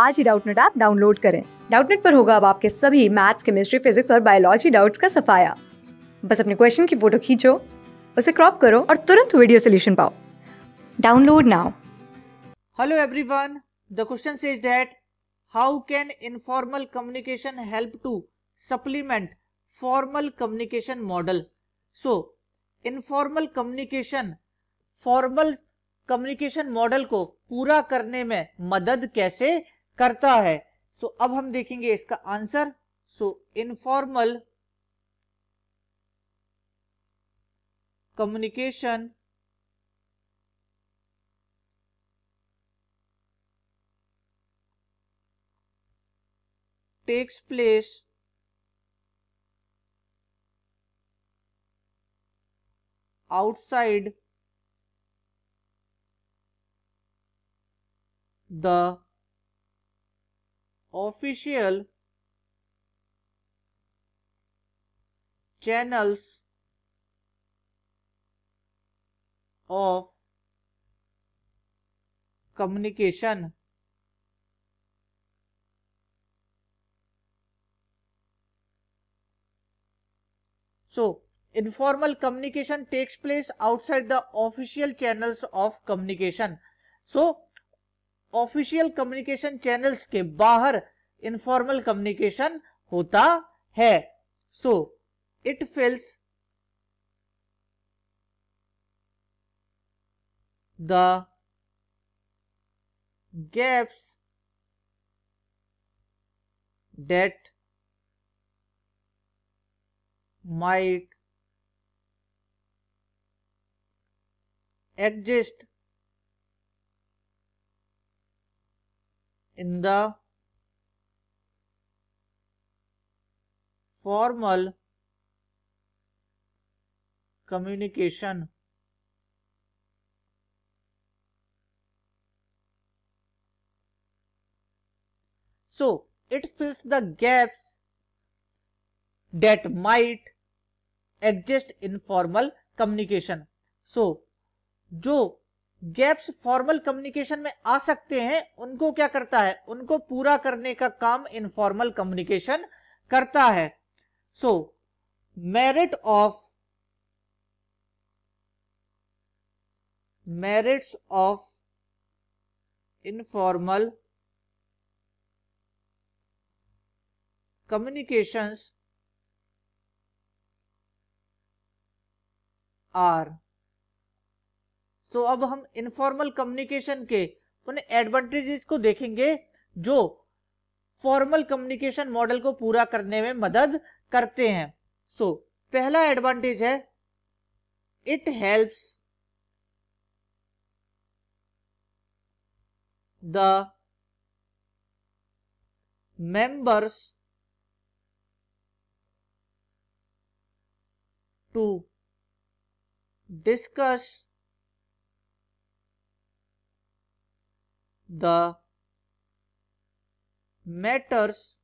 आज ही Doubtnet app download करें डाउटनेट पर होगा अब आपके सभी मैथ्स केमिस्ट्री फिजिक्स और बायोलॉजी डाउट्स का सफाया बस अपने क्वेश्चन की फोटो खींचो उसे क्रॉप करो और तुरंत वीडियो सोल्यूशन पाओ download now hello everyone the question is that how can informal communication help to supplement formal communication model so informal communication formal communication model को पूरा करने में मदद कैसे करता है सो so, अब हम देखेंगे इसका answer so informal communication takes place outside the official channels of communication so informal communication takes place outside the official channels of communication so official communication channels के बाहर इनफॉर्मल कम्युनिकेशन होता है so it fills the gaps that might exist in the formal communication So it fills the gaps that might exist in formal communication. So जो gaps formal communication में आ सकते हैं उनको क्या करता है उनको पूरा करने का काम इनफॉर्मल कम्युनिकेशन करता है so merit of merits of informal communications are तो अब हम इनफॉर्मल कम्युनिकेशन के उन एडवांटेजेस को देखेंगे जो फॉर्मल कम्युनिकेशन मॉडल को पूरा करने में मदद करते हैं सो so, पहला एडवांटेज है it helps the to discuss discuss the matters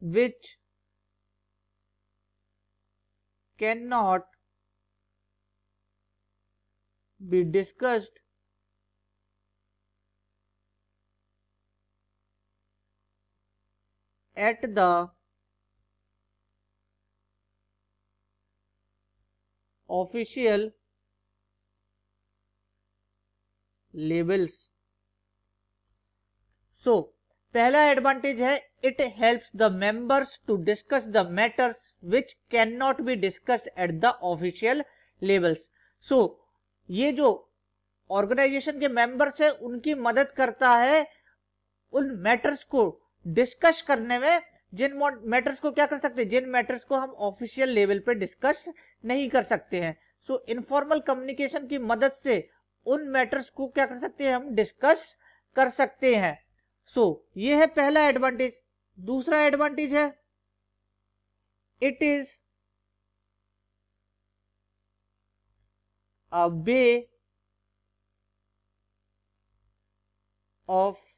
which cannot be discussed at the official levels so पहला एडवांटेज है it helps the members to discuss the matters which can not be discuss at the official levels so ये जो organisation के members है उनकी मदद करता है उन मैटर्स को डिस्कस करने में जिन मैटर्स को क्या कर सकते हैं जिन मैटर्स को हम ऑफिशियल लेवल पे डिस्कस नहीं कर सकते हैं सो इनफॉर्मल कम्युनिकेशन की मदद से उन मैटर्स को क्या कर सकते हैं हम डिस्कस कर सकते हैं सो so, ये है पहला एडवांटेज दूसरा एडवांटेज है it is a way of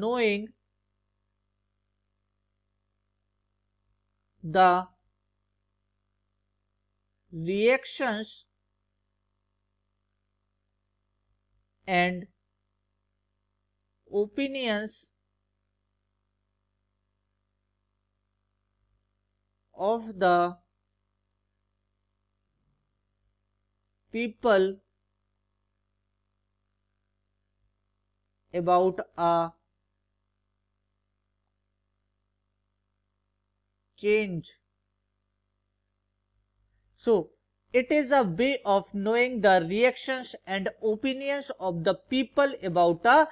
knowing the reactions and opinions of the people about a change. So, it is a way of knowing the reactions and opinions of the people about a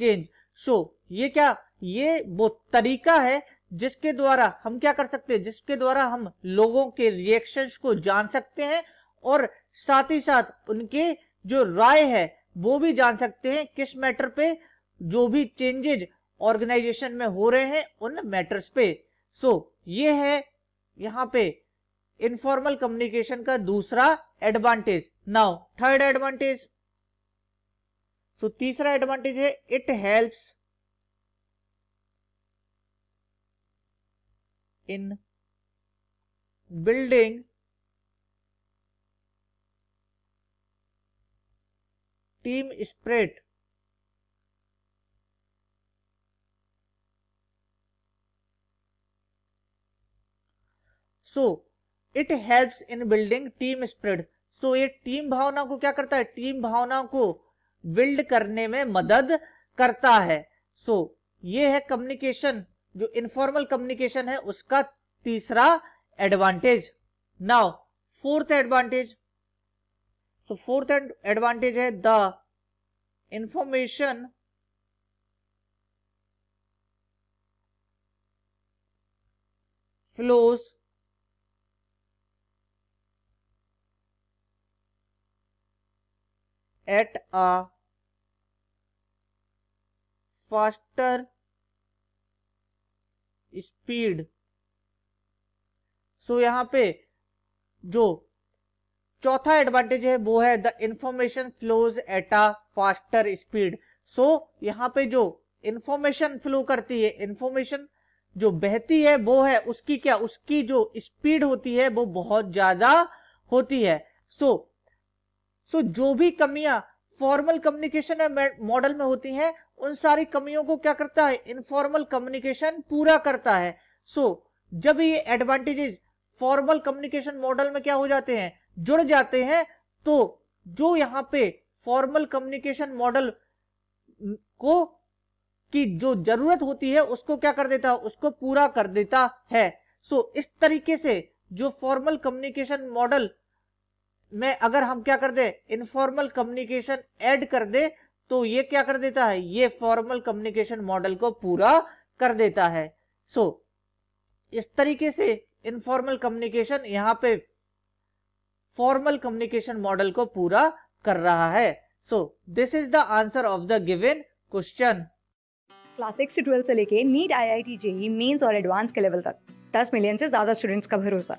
change. So ये क्या ये वो तरीका है जिसके द्वारा हम क्या कर सकते हैं जिसके द्वारा हम लोगों के रिएक्शंस को जान सकते हैं और साथ ही साथ उनके जो राय है वो भी जान सकते हैं किस मैटर पे जो भी चेंजेज ऑर्गेनाइजेशन में हो रहे हैं उन मैटर्स पे सो so, ये है यहाँ पे इनफॉर्मल कम्युनिकेशन का दूसरा advantage now third advantage so तीसरा एडवांटेज है it helps in building team spirit so it helps in building team spirit so ये टीम भावना को क्या करता है टीम भावना को बिल्ड करने में मदद करता है सो so, ये है कम्युनिकेशन जो इनफॉर्मल कम्युनिकेशन है उसका तीसरा advantage now fourth advantage so fourth advantage है the information flows at a faster speed so so, यहाँ पे जो चौथा एडवांटेज है वो है the information flows at a faster speed so यहाँ पे जो इंफॉर्मेशन फ्लो करती है इंफॉर्मेशन जो बहती है वो है उसकी क्या उसकी जो स्पीड होती है वो बहुत ज्यादा होती है सो so, सो जो भी कमियां फॉर्मल कम्युनिकेशन मॉडल में होती हैं उन सारी कमियों को क्या करता है इनफॉर्मल कम्युनिकेशन पूरा करता है सो so, जब ये एडवांटेजेस फॉर्मल कम्युनिकेशन मॉडल में क्या हो जाते हैं जुड़ जाते हैं तो जो यहाँ पे फॉर्मल कम्युनिकेशन मॉडल को की जो जरूरत होती है उसको क्या कर देता है उसको पूरा कर देता है सो so, इस तरीके से जो फॉर्मल कम्युनिकेशन मॉडल में अगर हम क्या कर दे इनफॉर्मल कम्युनिकेशन ऐड कर दे तो ये क्या कर देता है ये फॉर्मल कम्युनिकेशन मॉडल को पूरा कर देता है सो so, इस तरीके से इनफॉर्मल कम्युनिकेशन यहाँ पे फॉर्मल कम्युनिकेशन मॉडल को पूरा कर रहा है so this is the answer of the given question class six से ट्वेल्थ से लेके NEET I I T JEE main और एडवांस के लेवल तक दस मिलियन से ज्यादा स्टूडेंट्स का भरोसा